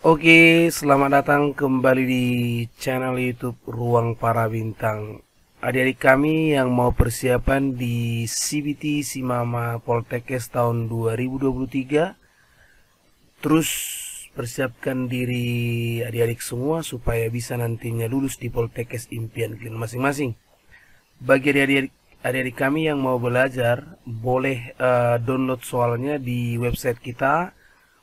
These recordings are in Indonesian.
Oke, selamat datang kembali di channel YouTube Ruang Para Bintang. Adik-adik kami yang mau persiapan di CBT Simama Poltekkes tahun 2023 terus persiapkan diri adik-adik semua supaya bisa nantinya lulus di Poltekkes impian kalian masing-masing. Bagi adik-adik adik-adik kami yang mau belajar boleh uh, download soalnya di website kita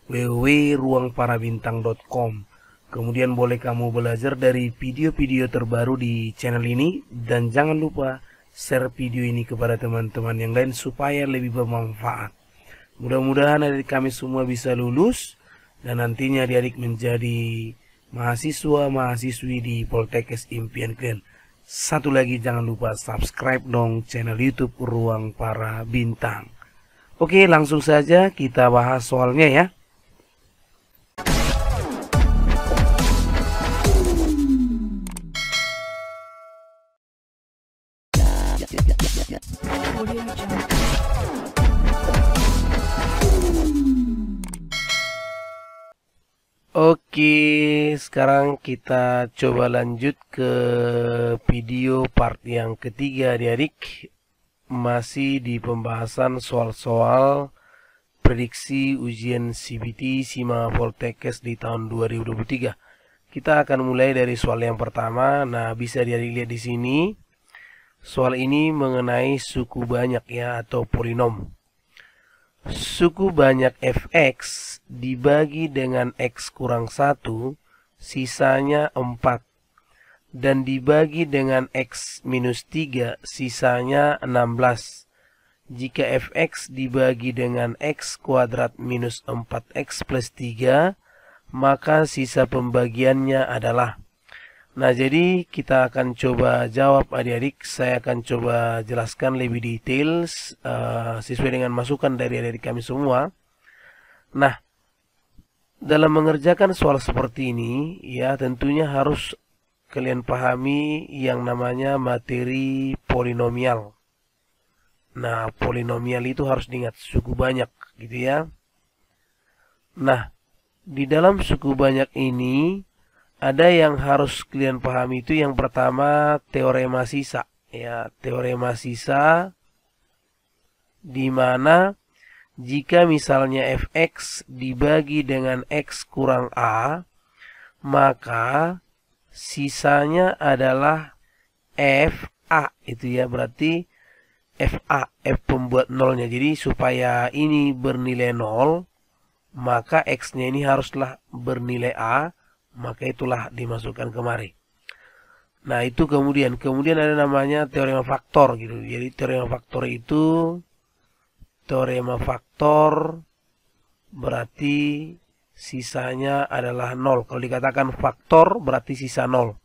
www.ruangparabintang.com. Kemudian boleh kamu belajar dari video-video terbaru di channel ini dan jangan lupa share video ini kepada teman-teman yang lain supaya lebih bermanfaat. Mudah-mudahan adik kami semua bisa lulus dan nantinya adik-adik menjadi mahasiswa-mahasiswi di Poltekkes Impian Klien Satu lagi jangan lupa subscribe dong channel YouTube Ruang Para Bintang. Oke, langsung saja kita bahas soalnya ya. Oke, sekarang kita coba lanjut ke video part yang ketiga adik Masih di pembahasan soal-soal prediksi ujian CBT SIMA Voltekes di tahun 2023 Kita akan mulai dari soal yang pertama Nah, bisa adik lihat di sini Soal ini mengenai suku banyak ya atau polinom. Suku banyak fx dibagi dengan x kurang 1, sisanya 4. Dan dibagi dengan x minus 3, sisanya 16. Jika fx dibagi dengan x kuadrat minus 4x plus 3, maka sisa pembagiannya adalah Nah, jadi kita akan coba jawab adik-adik. Saya akan coba jelaskan lebih detail uh, sesuai dengan masukan dari adik-adik kami semua. Nah, dalam mengerjakan soal seperti ini, ya tentunya harus kalian pahami yang namanya materi polinomial. Nah, polinomial itu harus diingat suku banyak, gitu ya. Nah, di dalam suku banyak ini ada yang harus kalian pahami itu yang pertama teorema sisa ya teorema sisa di mana jika misalnya fx dibagi dengan x kurang a maka sisanya adalah fa itu ya berarti fa f pembuat nolnya jadi supaya ini bernilai nol maka x-nya ini haruslah bernilai a maka itulah dimasukkan kemari. Nah, itu kemudian kemudian ada namanya teorema faktor gitu. Jadi teorema faktor itu teorema faktor berarti sisanya adalah nol. Kalau dikatakan faktor berarti sisa nol.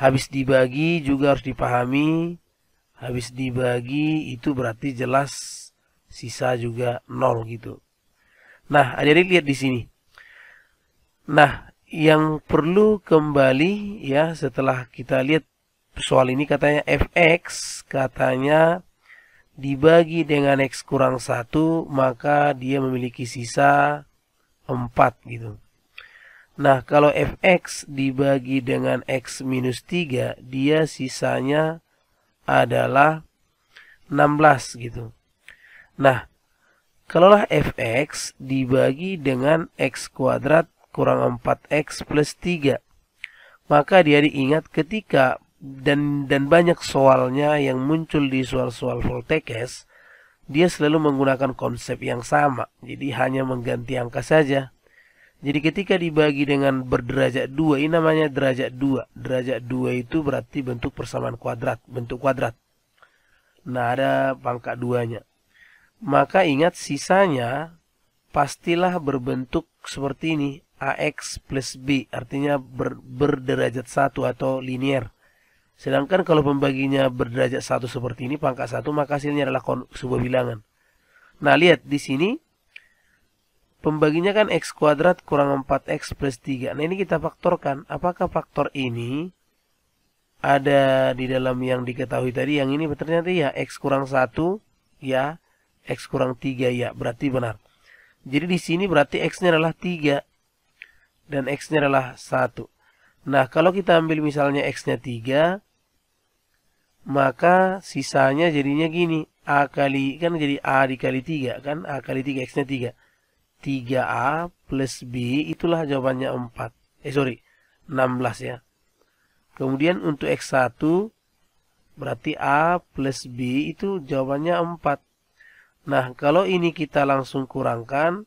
Habis dibagi juga harus dipahami. Habis dibagi itu berarti jelas sisa juga nol gitu. Nah, adik-adik lihat di sini. Nah, yang perlu kembali ya setelah kita lihat soal ini katanya fx katanya dibagi dengan x kurang 1 maka dia memiliki sisa 4 gitu. Nah kalau fx dibagi dengan x minus 3 dia sisanya adalah 16 gitu. Nah kalaulah fx dibagi dengan x kuadrat kurang 4x plus 3. Maka dia diingat ketika dan dan banyak soalnya yang muncul di soal-soal Voltekes, dia selalu menggunakan konsep yang sama. Jadi hanya mengganti angka saja. Jadi ketika dibagi dengan berderajat 2, ini namanya derajat 2. Derajat 2 itu berarti bentuk persamaan kuadrat, bentuk kuadrat. Nah, ada pangkat nya Maka ingat sisanya pastilah berbentuk seperti ini. AX plus B artinya ber, berderajat satu atau linear Sedangkan kalau pembaginya berderajat satu seperti ini pangkat satu maka hasilnya adalah sebuah bilangan. Nah, lihat di sini pembaginya kan x kuadrat kurang 4x plus 3. Nah, ini kita faktorkan. Apakah faktor ini ada di dalam yang diketahui tadi? Yang ini ternyata ya x kurang satu ya, x kurang 3 ya, berarti benar. Jadi di sini berarti x-nya adalah 3 dan X-nya adalah 1. Nah, kalau kita ambil misalnya X-nya 3, maka sisanya jadinya gini. A kali, kan jadi A dikali 3, kan? A kali 3, X-nya 3. 3A plus B, itulah jawabannya 4. Eh, sorry, 16 ya. Kemudian untuk X1, berarti A plus B itu jawabannya 4. Nah, kalau ini kita langsung kurangkan,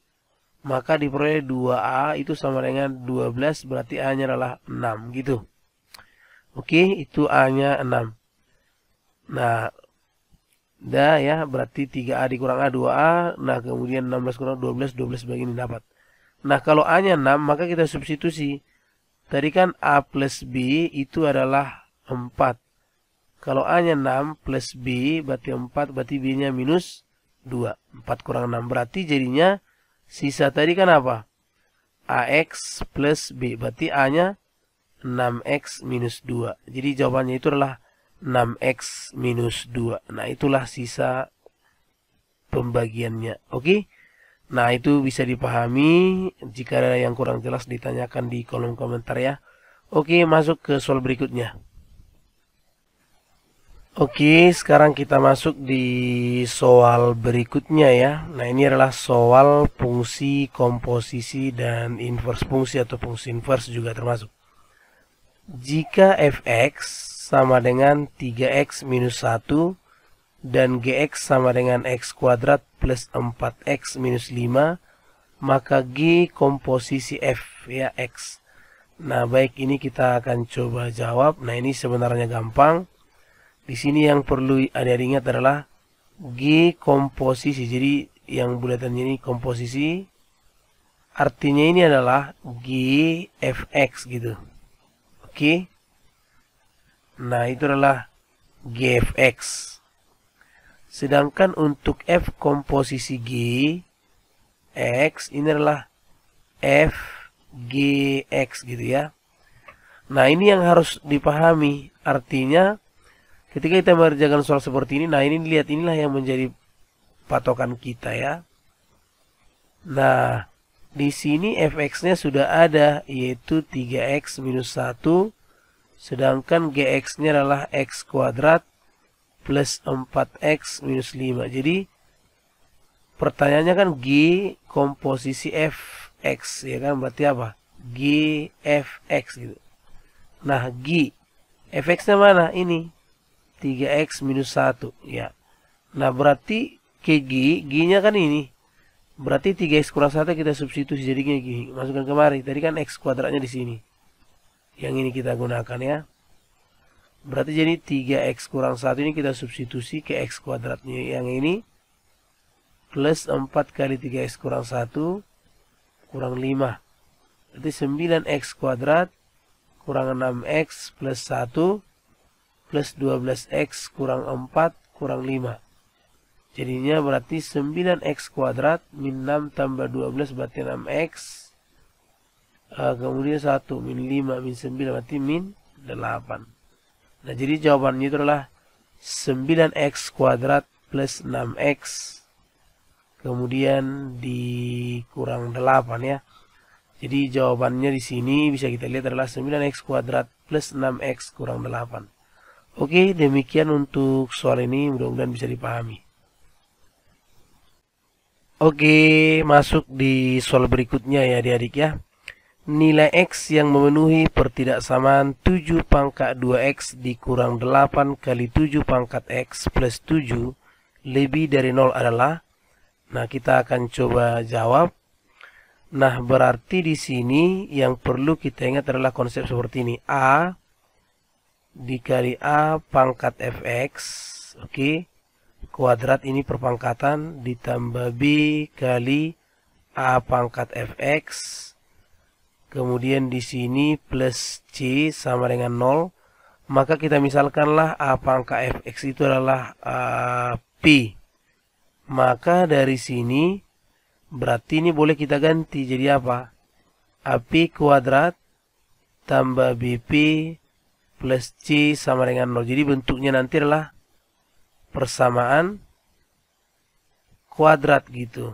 maka diperoleh 2A itu sama dengan 12 berarti A-nya adalah 6 gitu. Oke, itu A-nya 6. Nah, dah ya berarti 3A dikurang A 2A, nah kemudian 16 kurang 12 12 begini dapat. Nah, kalau A-nya 6 maka kita substitusi. Tadi kan A plus B itu adalah 4. Kalau A-nya 6 plus B berarti 4 berarti B-nya minus 2. 4 kurang 6 berarti jadinya Sisa tadi kan apa? AX plus B. Berarti A-nya 6X minus 2. Jadi jawabannya itu adalah 6X minus 2. Nah, itulah sisa pembagiannya. Oke? Nah, itu bisa dipahami. Jika ada yang kurang jelas ditanyakan di kolom komentar ya. Oke, masuk ke soal berikutnya. Oke, sekarang kita masuk di soal berikutnya ya. Nah, ini adalah soal fungsi komposisi dan inverse fungsi atau fungsi inverse juga termasuk. Jika fx sama dengan 3x minus 1 dan gx sama dengan x kuadrat plus 4x minus 5, maka g komposisi f ya x. Nah, baik ini kita akan coba jawab. Nah, ini sebenarnya gampang di sini yang perlu ada ingat adalah G komposisi. Jadi yang bulatan ini komposisi. Artinya ini adalah G fx gitu. Oke. Nah, itu adalah G fx. Sedangkan untuk F komposisi G, X ini adalah F G X gitu ya. Nah ini yang harus dipahami artinya Ketika kita mengerjakan soal seperti ini, nah ini lihat inilah yang menjadi patokan kita ya. Nah, di sini fx-nya sudah ada yaitu 3x minus 1 sedangkan gx-nya adalah x kuadrat plus 4x minus 5. Jadi pertanyaannya kan g komposisi fx ya kan berarti apa? g fx gitu. Nah, g fx-nya mana? Ini 3x minus 1 ya. Nah berarti ke G, G nya kan ini. Berarti 3x kurang 1 kita substitusi jadinya G. Masukkan kemari. Tadi kan x kuadratnya di sini. Yang ini kita gunakan ya. Berarti jadi 3x kurang 1 ini kita substitusi ke x kuadratnya. Yang ini plus 4 kali 3x kurang 1 kurang 5. Berarti 9x kuadrat kurang 6x plus 1 plus 12x kurang 4 kurang 5. Jadinya berarti 9x kuadrat min 6 tambah 12 berarti 6x. Uh, eh, kemudian 1 min 5 min 9 berarti min 8. Nah jadi jawabannya itu adalah 9x kuadrat plus 6x. Kemudian dikurang 8 ya. Jadi jawabannya di sini bisa kita lihat adalah 9x kuadrat plus 6x kurang 8. Oke, demikian untuk soal ini mudah-mudahan bisa dipahami. Oke, masuk di soal berikutnya ya adik-adik ya. Nilai X yang memenuhi pertidaksamaan 7 pangkat 2X dikurang 8 kali 7 pangkat X plus 7 lebih dari 0 adalah? Nah, kita akan coba jawab. Nah, berarti di sini yang perlu kita ingat adalah konsep seperti ini. A dikali A pangkat fx oke okay. kuadrat ini perpangkatan ditambah B kali A pangkat fx kemudian di sini plus C sama dengan 0 maka kita misalkanlah A pangkat fx itu adalah A eh, P maka dari sini berarti ini boleh kita ganti jadi apa? AP kuadrat tambah BP plus C sama dengan 0. Jadi bentuknya nanti adalah persamaan kuadrat gitu.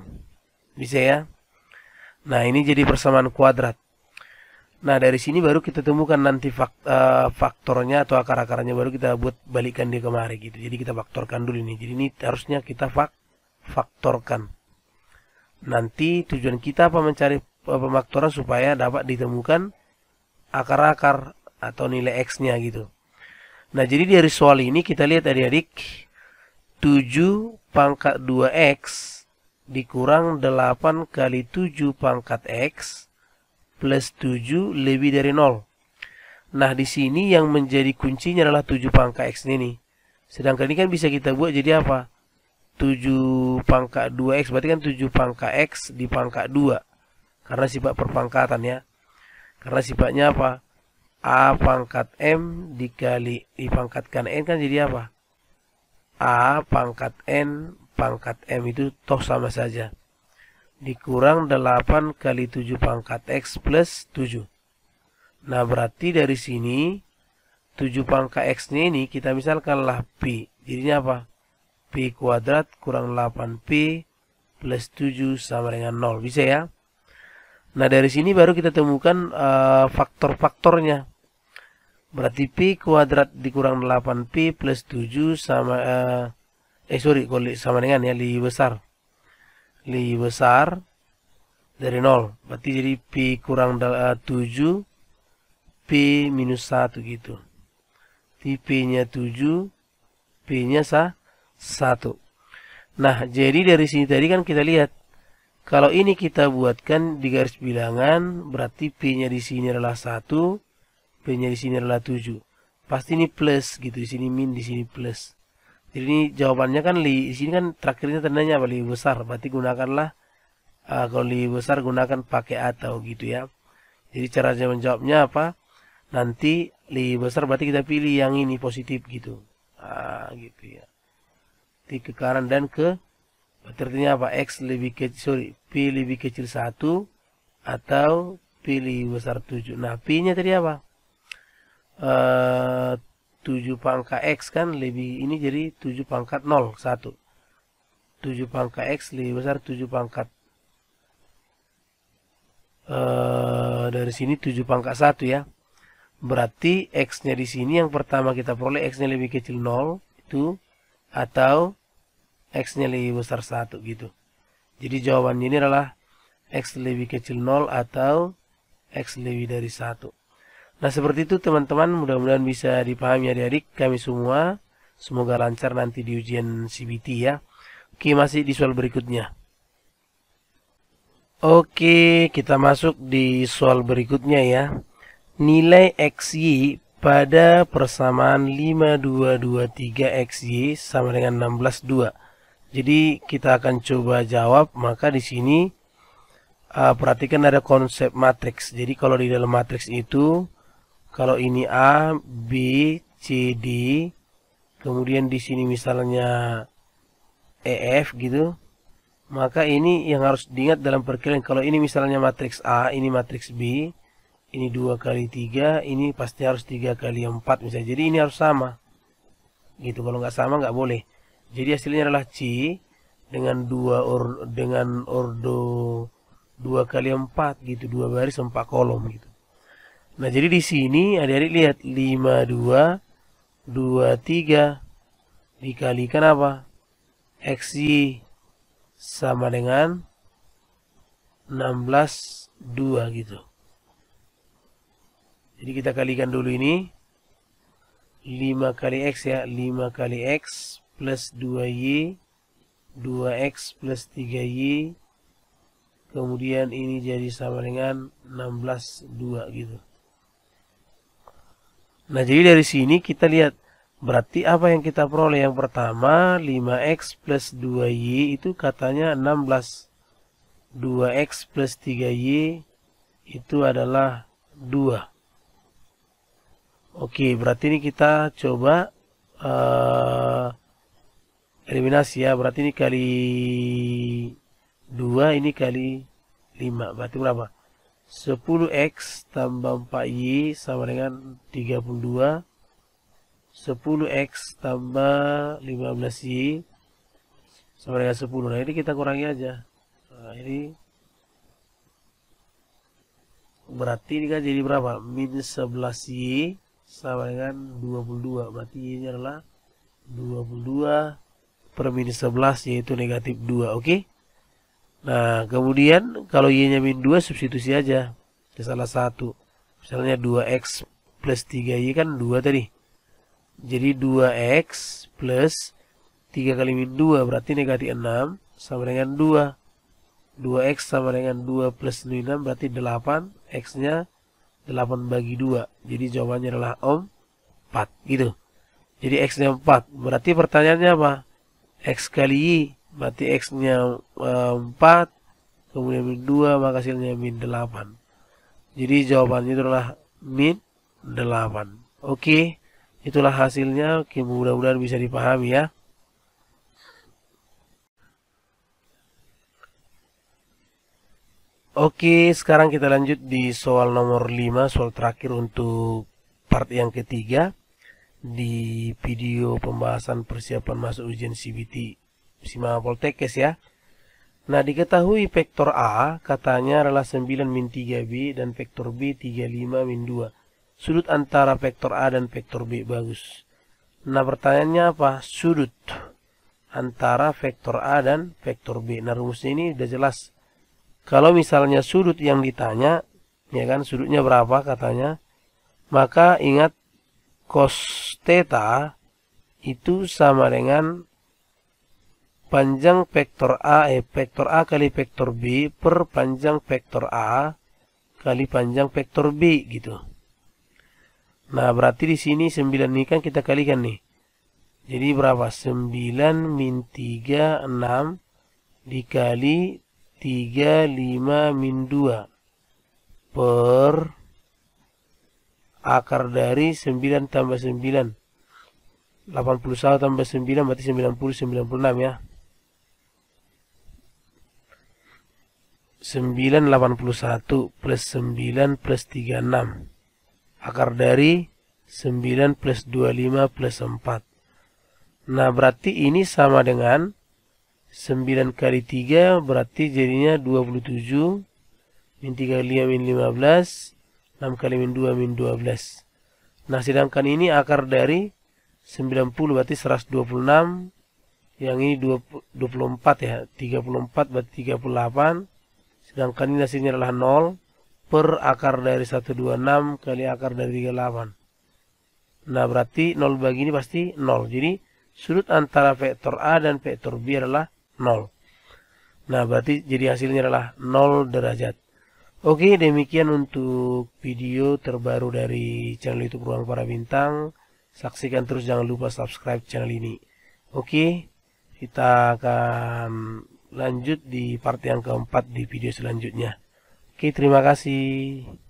Bisa ya? Nah, ini jadi persamaan kuadrat. Nah, dari sini baru kita temukan nanti eh, faktornya atau akar-akarnya baru kita buat balikan dia kemari gitu. Jadi kita faktorkan dulu ini. Jadi ini harusnya kita faktorkan. Nanti tujuan kita apa mencari pemaktoran supaya dapat ditemukan akar-akar atau nilai X-nya gitu. Nah, jadi dari soal ini kita lihat adik-adik 7 pangkat 2X dikurang 8 kali 7 pangkat X plus 7 lebih dari 0. Nah, di sini yang menjadi kuncinya adalah 7 pangkat X ini nih. Sedangkan ini kan bisa kita buat jadi apa? 7 pangkat 2X, berarti kan 7 pangkat X di pangkat 2. Karena sifat perpangkatan ya. Karena sifatnya apa? A pangkat M dikali dipangkatkan N kan jadi apa? A pangkat N pangkat M itu toh sama saja. Dikurang 8 kali 7 pangkat X plus 7. Nah berarti dari sini 7 pangkat X-nya ini kita misalkanlah Jadi Jadinya apa? P kuadrat kurang 8 p plus 7 sama dengan 0. Bisa ya? Nah dari sini baru kita temukan uh, faktor-faktornya. Berarti P kuadrat dikurang 8P plus 7 sama, uh, eh sorry, kalau sama dengan ya, lebih besar. Lebih besar dari 0. Berarti jadi P kurang uh, 7, P minus 1 gitu. P-nya 7, P-nya 1. Nah, jadi dari sini tadi kan kita lihat kalau ini kita buatkan di garis bilangan, berarti P-nya di sini adalah 1, P-nya di sini adalah 7. Pasti ini plus gitu, di sini min, di sini plus. Jadi ini jawabannya kan li, di sini kan terakhirnya tandanya apa? Li besar, berarti gunakanlah uh, kalau li besar gunakan pakai atau gitu ya. Jadi caranya menjawabnya apa? Nanti li besar berarti kita pilih yang ini positif gitu. Ah, gitu ya. Tiga ke kanan dan ke berarti artinya apa? X lebih kecil, sorry, pilih lebih kecil satu atau pilih besar 7 nah p nya tadi apa eh, uh, 7 pangkat X kan lebih ini jadi 7 pangkat 0 1 7 pangkat X lebih besar 7 pangkat uh, dari sini 7 pangkat 1 ya berarti X nya di sini yang pertama kita peroleh X nya lebih kecil 0 itu atau X nya lebih besar 1 gitu jadi jawabannya ini adalah X lebih kecil 0 atau X lebih dari 1. Nah seperti itu teman-teman mudah-mudahan bisa dipahami adik-adik kami semua. Semoga lancar nanti di ujian CBT ya. Oke masih di soal berikutnya. Oke kita masuk di soal berikutnya ya. Nilai XY pada persamaan 5223XY sama dengan 162 jadi kita akan coba jawab, maka di sini uh, perhatikan ada konsep matriks. Jadi kalau di dalam matriks itu kalau ini A, B, C, D, kemudian di sini misalnya e, f, gitu, maka ini yang harus diingat dalam perkiraan. Kalau ini misalnya matriks A, ini matriks B, ini dua kali tiga, ini pasti harus tiga kali empat misalnya. Jadi ini harus sama. Gitu, kalau nggak sama nggak boleh. Jadi hasilnya adalah C dengan dua or, dengan ordo dua kali empat gitu, dua baris empat kolom gitu. Nah, jadi di sini adik-adik lihat dua tiga dikalikan apa? XY sama dengan 16 2 gitu. Jadi kita kalikan dulu ini. 5 kali X ya. 5 kali X plus 2Y 2X plus 3Y kemudian ini jadi sama dengan 16 2 gitu nah jadi dari sini kita lihat berarti apa yang kita peroleh yang pertama 5X plus 2Y itu katanya 16 2X plus 3Y itu adalah 2 Oke berarti ini kita coba uh, eliminasi ya berarti ini kali 2 ini kali 5 berarti berapa 10x tambah 4y sama dengan 32 10x tambah 15y sama dengan 10 nah ini kita kurangi aja nah ini berarti ini kan jadi berapa min 11y sama dengan 22 berarti ini adalah 22 per minus 11 yaitu negatif 2 oke okay? nah kemudian kalau y nya min 2 substitusi aja ke salah satu misalnya 2x plus 3y kan 2 tadi jadi 2x plus 3 kali min 2 berarti negatif 6 sama dengan 2 2x sama dengan 2 plus 6 berarti 8 x nya 8 bagi 2 jadi jawabannya adalah om 4 gitu jadi x nya 4 berarti pertanyaannya apa X kali Y berarti X nya 4 kemudian min 2 maka hasilnya min 8 jadi jawabannya itulah min 8 oke itulah hasilnya oke mudah-mudahan bisa dipahami ya Oke, sekarang kita lanjut di soal nomor 5, soal terakhir untuk part yang ketiga di video pembahasan persiapan masuk ujian CBT Sima Poltekes ya. Nah, diketahui vektor A katanya adalah 9 min 3B dan vektor B 35 min 2. Sudut antara vektor A dan vektor B bagus. Nah, pertanyaannya apa? Sudut antara vektor A dan vektor B. Nah, rumusnya ini sudah jelas. Kalau misalnya sudut yang ditanya, ya kan, sudutnya berapa katanya, maka ingat cos theta itu sama dengan panjang vektor A, eh, vektor A kali vektor B per panjang vektor A kali panjang vektor B gitu. Nah, berarti di sini 9 ini kan kita kalikan nih. Jadi berapa? 9 min 3, 6 dikali 3, 5 min 2 per akar dari 9 tambah 9 81 tambah 9 berarti 90 96 ya 9 81 plus 9 plus 36 akar dari 9 plus 25 plus 4 nah berarti ini sama dengan 9 kali 3 berarti jadinya 27 min 35 min 15 6 kali min 2 min 12 nah sedangkan ini akar dari 90 berarti 126 yang ini 20, 24 ya 34 berarti 38 sedangkan ini hasilnya adalah 0 per akar dari 126 kali akar dari 38 nah berarti 0 bagi ini pasti 0 jadi sudut antara vektor A dan vektor B adalah 0 nah berarti jadi hasilnya adalah 0 derajat Oke, demikian untuk video terbaru dari channel YouTube Ruang Para Bintang. Saksikan terus jangan lupa subscribe channel ini. Oke, kita akan lanjut di part yang keempat di video selanjutnya. Oke, terima kasih.